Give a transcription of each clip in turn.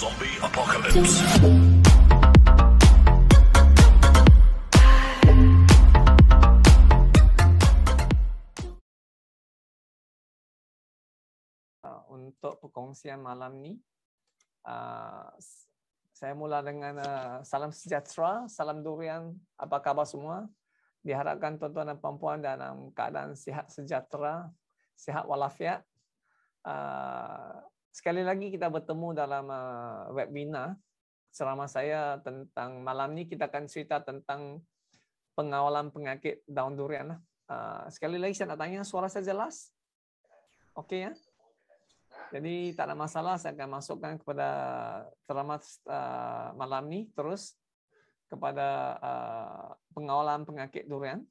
zombie apocalypse. Ah, untuk perkongsian malam ni. Uh, saya mula dengan uh, salam sejahtera, salam durian. Apa khabar semua? Diharapkan tuan-tuan dan puan-puan dalam keadaan sihat sejahtera, sihat walafiat. Uh, Sekali lagi kita bertemu dalam uh, webinar selama saya tentang malam ni kita akan cerita tentang pengawalan penyakit daun durian lah. uh, sekali lagi saya nak tanya suara saya jelas? Okey ya? Jadi tak ada masalah saya akan masukkan kepada ceramah uh, malam ni terus kepada uh, pengawalan penyakit durian.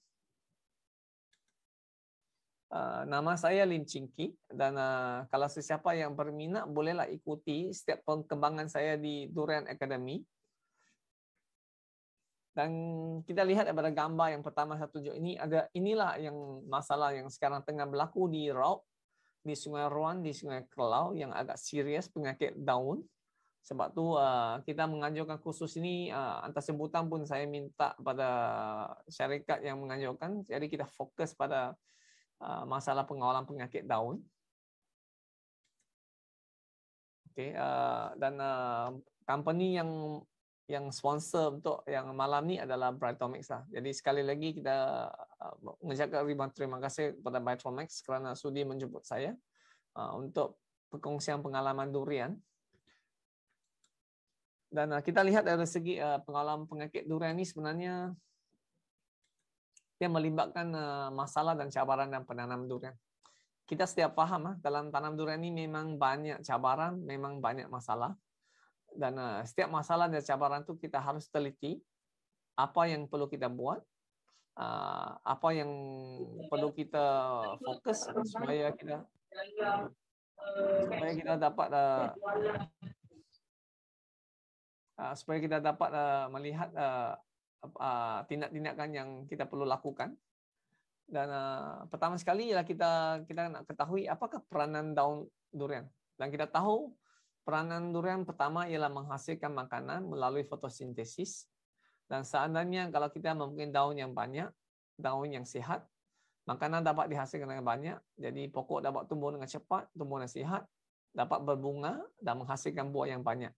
Ah, nama saya Lim Chingki dan uh, kalau sesiapa yang berminat bolehlah ikuti setiap perkembangan saya di Durian Academy. Dan kita lihat pada gambar yang pertama saya tunjuk ini ada inilah yang masalah yang sekarang tengah berlaku di Rauk, di Sungai Ruan, di Sungai Kelau yang agak serius penyakit daun. Sebab tu ah, kita menganjurkan khusus ini antara sebutan pun saya minta pada syarikat yang menganjurkan. Jadi kita fokus pada Ah, masalah pengawalan penyakit daun. Okay, uh, ah, dan uh, company yang yang sponsor untuk yang malam ni adalah Brightomix lah. Jadi sekali lagi kita mengucapkan ribuan terima kasih kepada Brightomix kerana sudi menjemput saya uh, untuk perkongsian pengalaman durian. Dan uh, kita lihat dari segi uh, pengalaman penyakit durian ini sebenarnya dia melibatkan eh, masalah dan cabaran dalam penanam durian. Kita setiap faham eh, dalam tanam durian ini memang banyak cabaran, memang banyak masalah. Dan eh, setiap masalah dan cabaran itu kita harus teliti apa yang perlu kita buat, apa yang perlu kita fokus supaya kita supaya kita dapat supaya kita dapat melihat Ah, tindak-tindakan yang kita perlu lakukan. Dan uh, pertama sekali ialah kita kita nak ketahui apakah peranan daun durian. Dan kita tahu peranan durian pertama ialah menghasilkan makanan melalui fotosintesis. Dan seandainya kalau kita mempunyai daun yang banyak, daun yang sihat, makanan dapat dihasilkan dengan banyak. Jadi pokok dapat tumbuh dengan cepat, tumbuh dengan sihat, dapat berbunga dan menghasilkan buah yang banyak.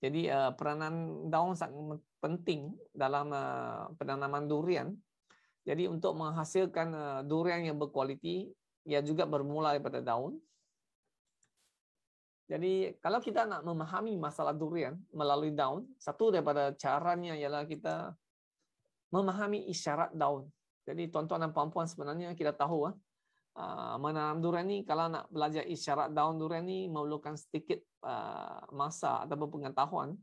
Jadi uh, peranan daun sangat penting dalam uh, penanaman durian. Jadi untuk menghasilkan uh, durian yang berkualiti, ia juga bermula daripada daun. Jadi kalau kita nak memahami masalah durian melalui daun, satu daripada caranya ialah kita memahami isyarat daun. Jadi tuan-tuan dan puan-puan sebenarnya kita tahu ah uh, Ah, menanam durian ni kalau nak belajar isyarat daun durian ni memerlukan sedikit ah, masa ataupun pengetahuan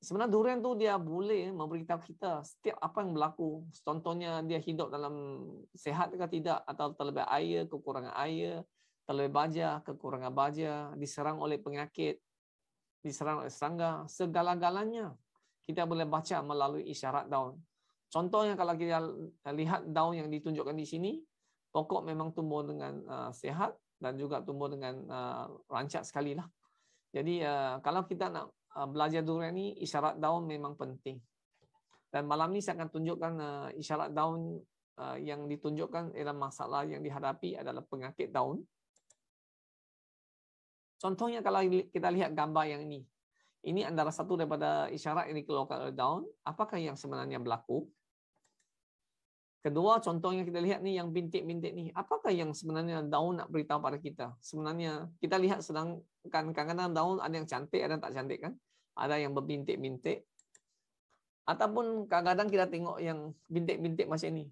sebenarnya durian tu dia boleh memberitahu kita setiap apa yang berlaku contohnya dia hidup dalam sehat ke tidak atau terlebih air kekurangan air terlebih baja kekurangan baja diserang oleh penyakit diserang oleh serangga segala-galanya kita boleh baca melalui isyarat daun contohnya kalau kita lihat daun yang ditunjukkan di sini pokok memang tumbuh dengan uh, sehat dan juga tumbuh dengan uh, rancak sekali lah. Jadi uh, kalau kita nak uh, belajar durian ni isyarat daun memang penting. Dan malam ni saya akan tunjukkan uh, isyarat daun uh, yang ditunjukkan adalah masalah yang dihadapi adalah penyakit daun. Contohnya kalau kita lihat gambar yang ini. Ini antara satu daripada isyarat yang dikeluarkan oleh daun. Apakah yang sebenarnya berlaku? Kedua contoh yang kita lihat ni yang bintik-bintik ni. Apakah yang sebenarnya daun nak beritahu pada kita? Sebenarnya kita lihat sedang kan kadang-kadang daun ada yang cantik ada yang tak cantik kan? Ada yang berbintik-bintik. Ataupun kadang-kadang kita tengok yang bintik-bintik macam ni.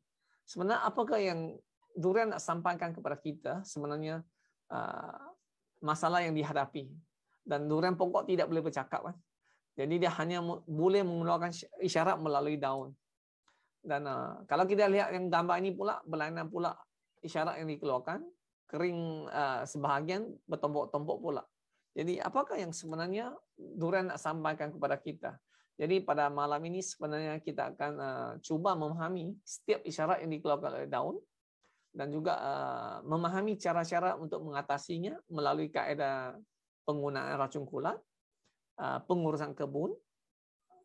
Sebenarnya apakah yang durian nak sampaikan kepada kita sebenarnya uh, masalah yang dihadapi dan durian pokok tidak boleh bercakap kan? Jadi dia hanya boleh mengeluarkan isyarat melalui daun dan uh, kalau kita lihat yang gambar ini pula berlainan pula isyarat yang dikeluarkan kering uh, sebahagian bertombok-tombok pula jadi apakah yang sebenarnya Duran nak sampaikan kepada kita jadi pada malam ini sebenarnya kita akan uh, cuba memahami setiap isyarat yang dikeluarkan oleh daun dan juga uh, memahami cara-cara untuk mengatasinya melalui kaedah penggunaan racun kulat, uh, pengurusan kebun,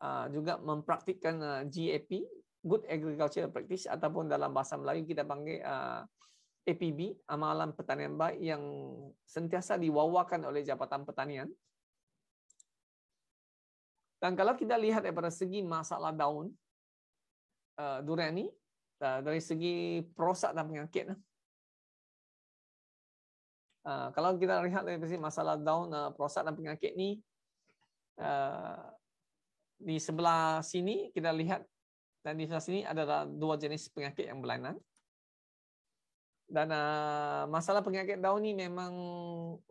uh, juga mempraktikkan uh, GAP good agricultural practice ataupun dalam bahasa Melayu kita panggil uh, APB amalan pertanian baik yang sentiasa diwawakan oleh Jabatan Pertanian. Dan kalau kita lihat daripada segi masalah daun uh, durian ni uh, dari segi perosak dan penyakit uh, kalau kita lihat dari segi masalah daun uh, perosak dan penyakit ni di sebelah sini kita lihat dan di sini adalah dua jenis penyakit yang berlainan. Dan uh, masalah penyakit daun ni memang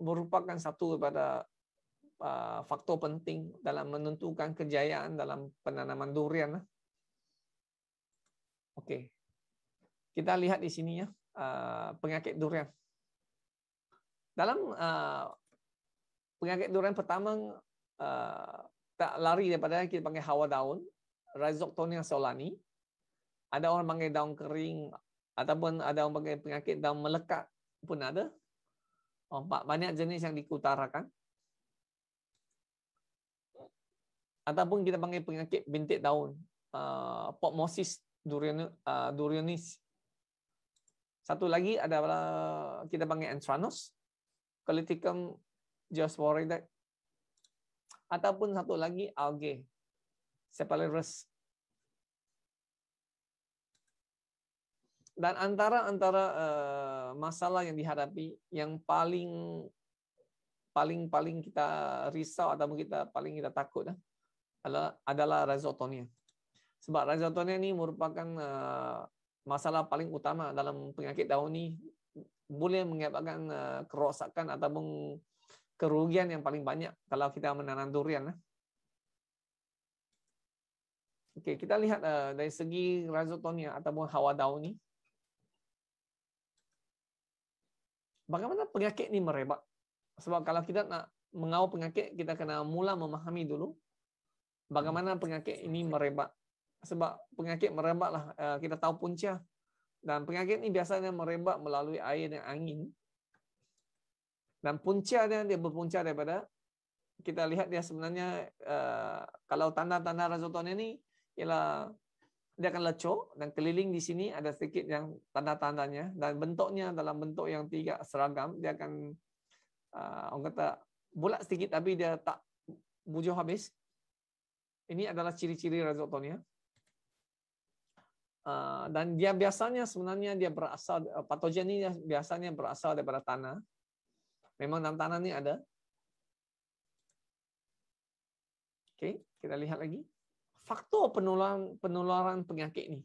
merupakan satu daripada uh, faktor penting dalam menentukan kejayaan dalam penanaman durian. Lah. Okey. Kita lihat di sini ya, uh, penyakit durian. Dalam uh, penyakit durian pertama uh, tak lari daripada kita panggil hawa daun Rhizoctonia solani. Ada orang panggil daun kering ataupun ada orang panggil penyakit daun melekat pun ada. Oh, banyak jenis yang dikutarakan. Ataupun kita panggil penyakit bintik daun. Uh, ah, Pokmosis durionis. Ah, satu lagi adalah kita panggil Entranos, Colliticum geosporidae. Ataupun satu lagi algae siapa lain Russ? Dan antara antara uh, masalah yang dihadapi yang paling paling paling kita risau atau kita paling kita takut ya, adalah adalah rhizotonia. Sebab rhizotonia ini merupakan uh, masalah paling utama dalam penyakit daun ini boleh mengakibatkan uh, kerosakan ataupun kerugian yang paling banyak kalau kita menanam durian. Ya. Okey, kita lihat uh, dari segi razotonia ataupun hawa daun ni. Bagaimana penyakit ni merebak? Sebab kalau kita nak mengawal penyakit, kita kena mula memahami dulu bagaimana penyakit ini merebak. Sebab penyakit merebaklah uh, eh, kita tahu punca. Dan penyakit ini biasanya merebak melalui air dan angin. Dan punca dia, dia berpunca daripada kita lihat dia sebenarnya uh, kalau tanda-tanda razotonia ini ialah dia akan lecur dan keliling di sini ada sedikit yang tanda-tandanya dan bentuknya dalam bentuk yang tidak seragam dia akan uh, orang kata bulat sedikit tapi dia tak bujur habis ini adalah ciri-ciri rhizotonia uh, dan dia biasanya sebenarnya dia berasal uh, patogen ini biasanya berasal daripada tanah memang dalam tanah ni ada Okay, kita lihat lagi. faktor penularan penularan penyakit ini.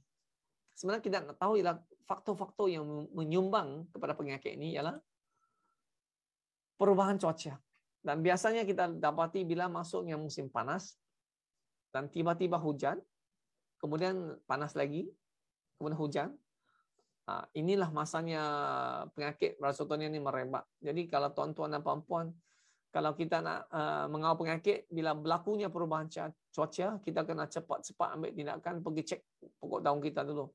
Sebenarnya kita nak tahu ialah faktor-faktor yang menyumbang kepada penyakit ini ialah perubahan cuaca. Dan biasanya kita dapati bila masuknya musim panas dan tiba-tiba hujan, kemudian panas lagi, kemudian hujan. Inilah masanya penyakit Rasotonia ini merebak. Jadi kalau tuan-tuan dan puan-puan kalau kita nak eh, mengawal penyakit bila berlakunya perubahan cuaca kita kena cepat-cepat ambil tindakan pergi cek pokok daun kita dulu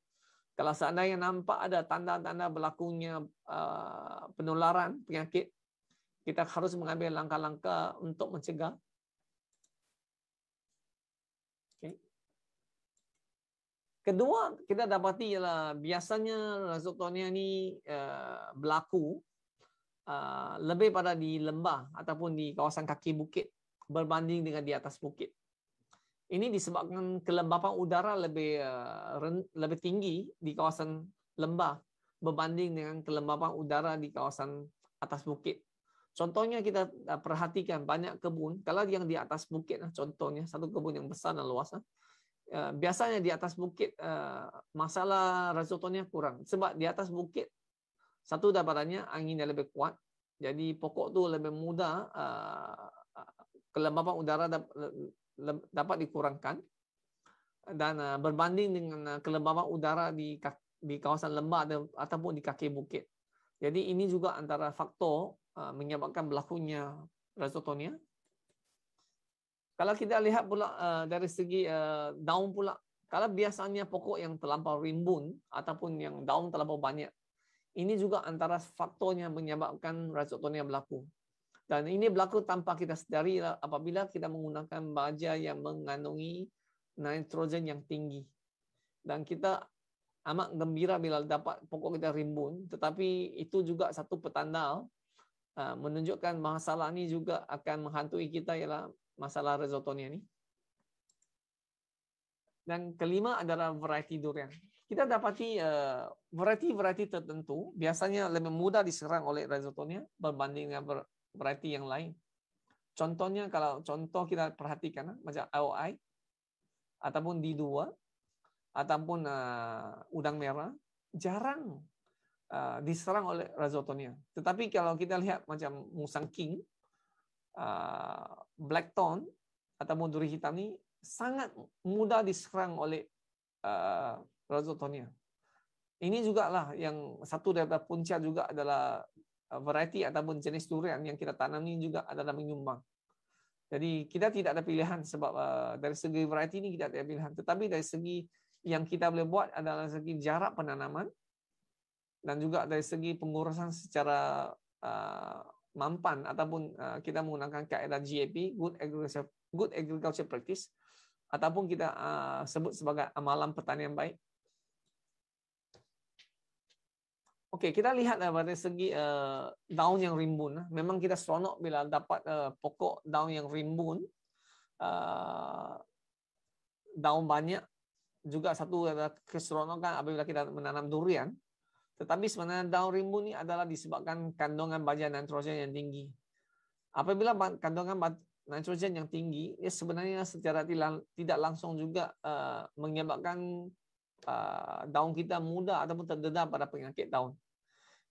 kalau seandainya nampak ada tanda-tanda berlakunya eh, penularan penyakit kita harus mengambil langkah-langkah untuk mencegah Kedua, kita dapati ialah biasanya rasoktonia ini eh, berlaku Uh, lebih pada di lembah ataupun di kawasan kaki bukit berbanding dengan di atas bukit. Ini disebabkan kelembapan udara lebih uh, lebih tinggi di kawasan lembah berbanding dengan kelembapan udara di kawasan atas bukit. Contohnya kita uh, perhatikan banyak kebun, kalau yang di atas bukit, nah, contohnya satu kebun yang besar dan luas, nah, uh, biasanya di atas bukit masalah resultannya kurang. Sebab di atas bukit satu dapatannya angin yang lebih kuat jadi pokok tu lebih mudah ah, kelembapan udara dapat dikurangkan dan ah, berbanding dengan ah, kelembapan udara di di kawasan lembah ataupun di kaki bukit jadi ini juga antara faktor menyebabkan berlakunya rhizotonia kalau kita lihat pula dari segi daun pula kalau biasanya pokok yang terlampau rimbun ataupun yang daun terlampau banyak Ini juga antara faktor yang menyebabkan rasotonia berlaku. Dan ini berlaku tanpa kita sedari apabila kita menggunakan baja yang mengandungi nitrogen yang tinggi. Dan kita amat gembira bila dapat pokok kita rimbun, tetapi itu juga satu petanda ah, menunjukkan masalah ini juga akan menghantui kita ialah masalah rezotonia ini. Dan kelima adalah variety durian. kita dapati uh, variety-variety tertentu biasanya lebih mudah diserang oleh rhizotonia berbanding dengan variety yang lain. Contohnya kalau contoh kita perhatikan eh, macam AOI ataupun D2 ataupun uh, udang merah jarang uh, diserang oleh rhizotonia. Tetapi kalau kita lihat macam musang king, uh, black thorn ataupun duri hitam ini sangat mudah diserang oleh uh, razotonia. Ini juga lah yang satu daripada puncak juga adalah uh, variety ataupun jenis durian yang kita tanam ini juga adalah menyumbang. Jadi kita tidak ada pilihan sebab uh, dari segi variety ini kita tidak ada pilihan. Tetapi dari segi yang kita boleh buat adalah segi jarak penanaman dan juga dari segi pengurusan secara uh, mampan ataupun kita menggunakan kaedah GAP, Good Agriculture, Good Agriculture Practice, ataupun kita sebut sebagai amalan pertanian baik, Okey, kita lihat lah dari segi uh, daun yang rimbun. Eh. Memang kita seronok bila dapat uh, pokok daun yang rimbun. Uh, daun banyak juga satu ada keseronokan apabila kita menanam durian. Tetapi sebenarnya daun rimbun ini adalah disebabkan kandungan baja nitrogen yang tinggi. Apabila kandungan nitrogen yang tinggi, ya sebenarnya secara tidak langsung juga uh, menyebabkan Uh, daun kita mudah ataupun terdedah pada penyakit daun.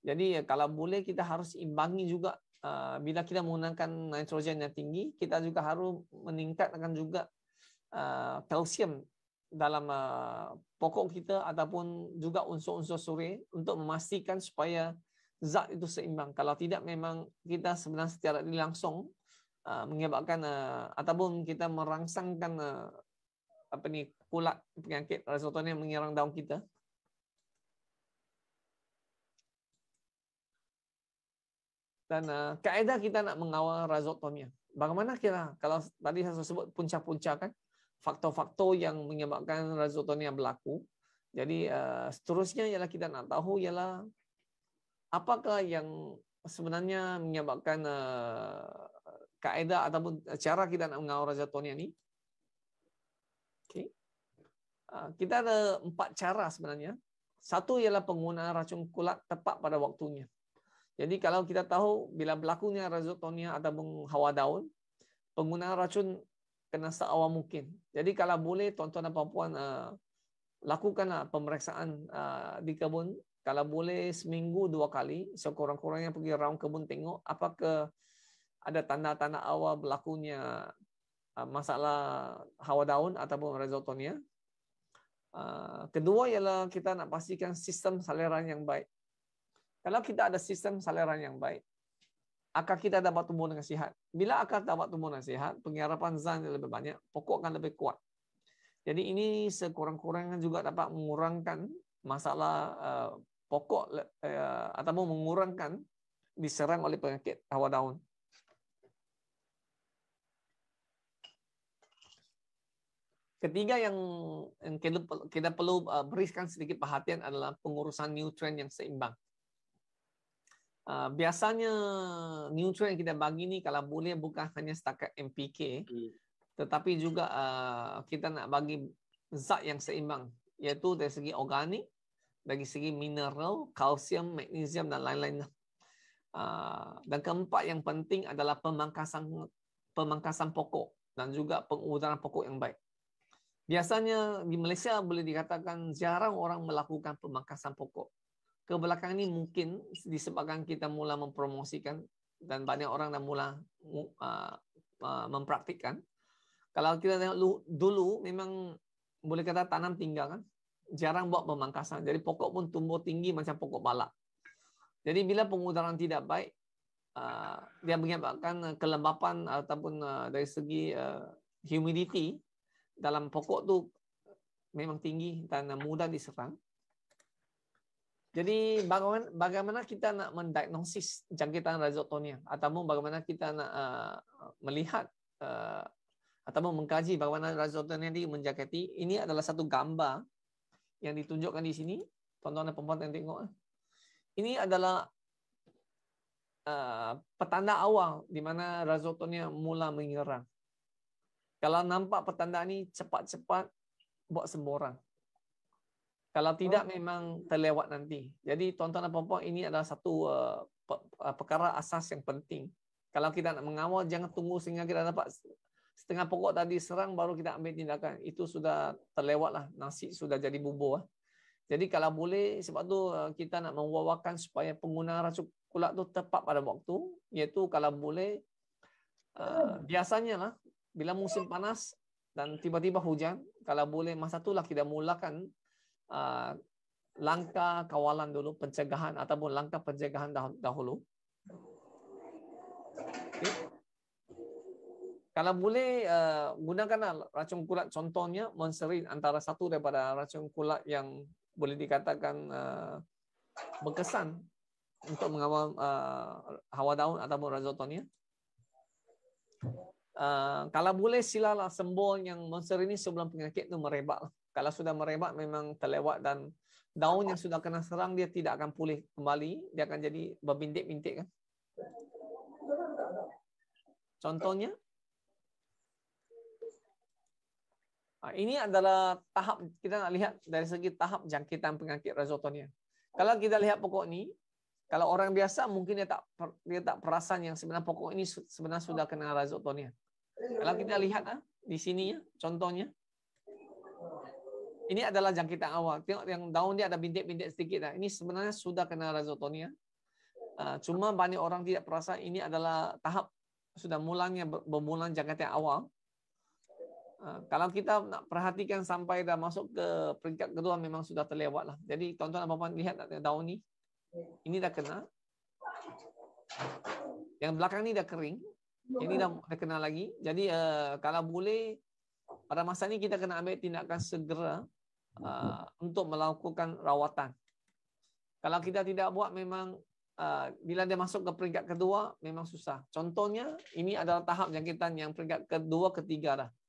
Jadi eh, kalau boleh kita harus imbangi juga uh, bila kita menggunakan nitrogen yang tinggi, kita juga harus meningkatkan juga uh, kalsium dalam pokok kita ataupun juga unsur-unsur suri untuk memastikan supaya zat itu seimbang. Kalau tidak memang kita sebenarnya secara langsung menyebabkan ataupun kita merangsangkan apa ni kulat penyakit Rasulullah ni menyerang daun kita. Dan uh, kaedah kita nak mengawal razotonia. Bagaimana kira? Kalau tadi saya sebut punca-punca kan? Faktor-faktor yang menyebabkan razotonia berlaku. Jadi uh, seterusnya ialah kita nak tahu ialah apakah yang sebenarnya menyebabkan uh, kaedah ataupun cara kita nak mengawal razotonia ni. Ah, kita ada empat cara sebenarnya. Satu ialah penggunaan racun kulak tepat pada waktunya. Jadi kalau kita tahu bila berlakunya rhizotonia atau hawa daun, penggunaan racun kena seawal mungkin. Jadi kalau boleh tuan-tuan dan puan-puan ah, lakukanlah pemeriksaan ah, di kebun kalau boleh seminggu dua kali sekurang-kurangnya pergi round kebun tengok apakah ada tanda-tanda awal berlakunya masalah hawa daun ataupun rhizotonia Ah, kedua ialah kita nak pastikan sistem saliran yang baik. Kalau kita ada sistem saliran yang baik, akar kita dapat tumbuh dengan sihat. Bila akar dapat tumbuh dengan sihat, pengharapan zan lebih banyak, pokok akan lebih kuat. Jadi ini sekurang-kurangnya juga dapat mengurangkan masalah ah, pokok uh, ataupun mengurangkan diserang oleh penyakit hawa daun. Ketiga yang kita, perlu uh, berikan sedikit perhatian adalah pengurusan nutrien yang seimbang. Uh, biasanya nutrien kita bagi ni kalau boleh bukan hanya setakat MPK, hmm. tetapi juga uh, kita nak bagi zat yang seimbang, iaitu dari segi organik, dari segi mineral, kalsium, magnesium dan lain-lain. Dan keempat yang penting adalah pemangkasan pemangkasan pokok dan juga pengurusan pokok yang baik. Biasanya di Malaysia boleh dikatakan jarang orang melakukan pemangkasan pokok. Kebelakangan ini mungkin disebabkan kita mula mempromosikan dan banyak orang dah mula uh, mempraktikkan. Kalau kita tengok dulu memang boleh kata tanam tinggal kan, jarang buat pemangkasan. Jadi pokok pun tumbuh tinggi macam pokok balak. Jadi bila pengudaraan tidak baik, ah, dia menyebabkan kelembapan ataupun dari segi humidity dalam pokok tu memang tinggi dan mudah diserang. Jadi bagaimana kita nak mendiagnosis jangkitan rhizotonia ataupun bagaimana kita nak uh, melihat uh, ataupun mengkaji bagaimana rhizotonia ini menjangkiti? Ini adalah satu gambar yang ditunjukkan di sini. Tonton dan perempuan yang tengok. Ah. Ini adalah uh, petanda awal di mana rhizotonia mula menyerang. Kalau nampak petanda ni cepat-cepat buat semua orang. Kalau tidak oh. memang terlewat nanti. Jadi tuan-tuan dan puan-puan ini adalah satu uh, uh, perkara asas yang penting. Kalau kita nak mengawal jangan tunggu sehingga kita dapat setengah pokok tadi serang baru kita ambil tindakan. Itu sudah terlewatlah Nasi sudah jadi bubur lah. Jadi kalau boleh sebab tu uh, kita nak mewawakan supaya pengguna racun kulak tu tepat pada waktu. Iaitu kalau boleh Uh, hmm. biasanya lah bila musim panas dan tiba-tiba hujan, kalau boleh masa itulah kita mulakan uh, langkah kawalan dulu, pencegahan ataupun langkah pencegahan dah- dahulu. Okay. Kalau boleh uh, gunakanlah racun kulat contohnya monserin antara satu daripada racun kulat yang boleh dikatakan uh, berkesan untuk mengawal uh, hawa daun ataupun rhizotonia. Eh, kalau boleh silalah sembuh yang monster ini sebelum penyakit itu merebak. Kalau sudah merebak memang terlewat dan daun yang sudah kena serang dia tidak akan pulih kembali, dia akan jadi berbintik-bintik kan. Contohnya ah, ini adalah tahap kita nak lihat dari segi tahap jangkitan penyakit rhizotonia. Kalau kita lihat pokok ini, kalau orang biasa mungkin dia tak dia tak perasan yang sebenarnya pokok ini sebenarnya sudah kena rhizotonia. Kalau kita lihat ah, di sini ya, contohnya. Ini adalah jangkitan awal. Tengok yang daun dia ada bintik-bintik sedikit. Ah. Ini sebenarnya sudah kena rhizotonia. Ah. Ah, cuma banyak orang tidak perasa ini adalah tahap sudah mulanya bermulan jangkitan awal. kalau kita nak perhatikan sampai dah masuk ke peringkat kedua memang sudah terlewat lah. Jadi tuan-tuan apa puan lihat daun ni. Ini dah kena. Yang belakang ni dah kering. Ini dah kita kenal lagi. Jadi uh, kalau boleh pada masa ini kita kena ambil tindakan segera uh, untuk melakukan rawatan. Kalau kita tidak buat memang uh, bila dia masuk ke peringkat kedua memang susah. Contohnya ini adalah tahap jangkitan yang peringkat kedua ketiga dah.